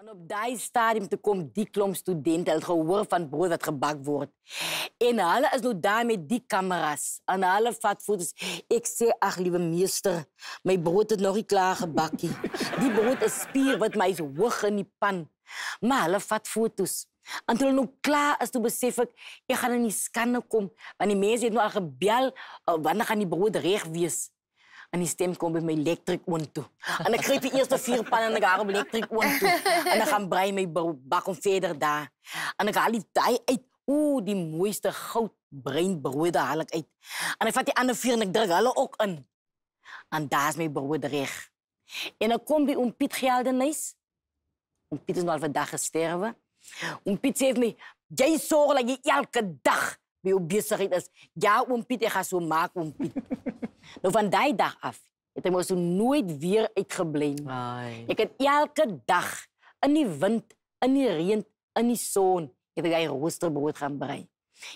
En op dat stadium te komen die klomp studenten, het gehoor van brood dat gebakken wordt. En alle is nu daar met die camera's. En alle foto's. Ik zeg, ach lieve meester, mijn brood is nog niet klaar gebakken. Die brood is spier, wat mij is hoog in die pan. Maar alle vatvoerders. En toen nu klaar is, toen besef ik, ik ga er niet scannen komen. Want die mensen hebben nu al gebeld, oh, wanneer gaan die brood recht wees. En die stem komt bij mijn electric one toe. En dan kreeg je eerst de vier pannen en dan ga ik electric one toe. En dan gaan Brian mee bakken verder daar. En dan ga die taai uit. Oeh, die mooiste goudbreinbroeder haal ik uit. En dan vat die andere vier en ik druk alle ook in. En daar is mijn broeder recht. En dan komt bij om Piet geldenis. Om Piet is nog vandaag gestorven. Om Piet zegt mij... Jij zorgt dat je elke dag bij je bezigheid is. Ja, om Piet, ik ga zo maken, om Piet. Nou van daai dag af het hy mos nooit weer uitgeblen. Ek het elke dag in die wind, in die reën, in die son, het ek hy roosterbrood gaan berei.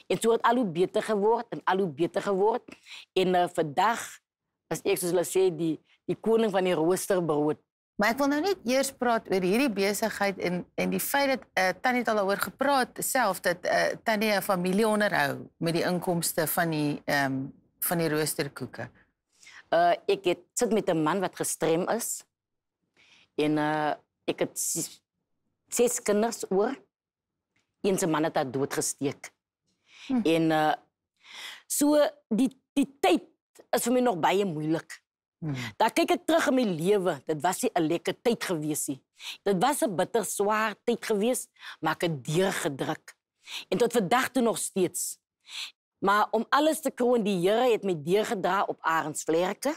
En so het al hoe beter geword en al hoe beter geword en uh, vandag as ek soos hulle sê die die koning van die roosterbrood. Maar ek wil nou net eers praat oor hierdie besigheid en en die feit dat uh, Tannie het al daaroor gepraat self dat uh, Tannie 'n familie onderhou met die inkomste van die ehm um, van die roosterkoeke? Uh ek het sit met 'n man wat gestrem is. En uh ek het ses kinders oor. Een se man het daar doodgesteek. Hm. En uh so die die tyd is vir my nog baie moeilik. Hmm. Daar kyk ek terug in my lewe. Dit was nie 'n lekker tyd gewees nie. Dit was 'n bitter swaar tyd gewees, maar ek het deur gedruk. En tot vandag toe nog steeds. Maar om alles te kroon, die Here het my deurgedra op Arends vlerke.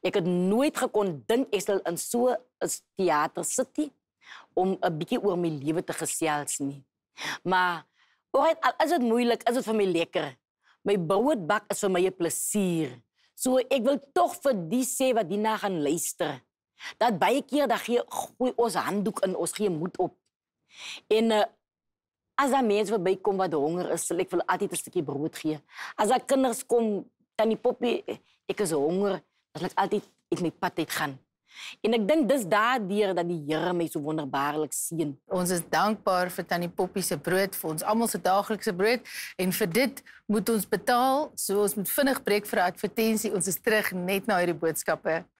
Ek het nooit gekon dink ek sal in so 'n teater sit om 'n bietjie oor my lewe te gesels nie. Maar ooit al is dit moeilik, is dit vir my lekker. My broodbak is vir my 'n plesier. So ek wil tog vir die sê wat die nag gaan luister. Dat baie keer dat gee ons handdoek in, ons gee moed op. En 'n uh, eh, As daar mense verbykom wat honger is, sal ek vir hulle altyd 'n stukkie brood gee. As daar kinders kom, dan die poppie, ek is honger, sal ek altyd in my pad uit gaan. En ek dink dis daardeur dat die Here my so wonderbaarlik sien. Ons is dankbaar vir tannie Poppie se brood vir ons almal se daaglikse brood en vir dit moet ons betaal. So ons moet vinnig breek vir advertensie. Ons is terug net na hierdie boodskappe.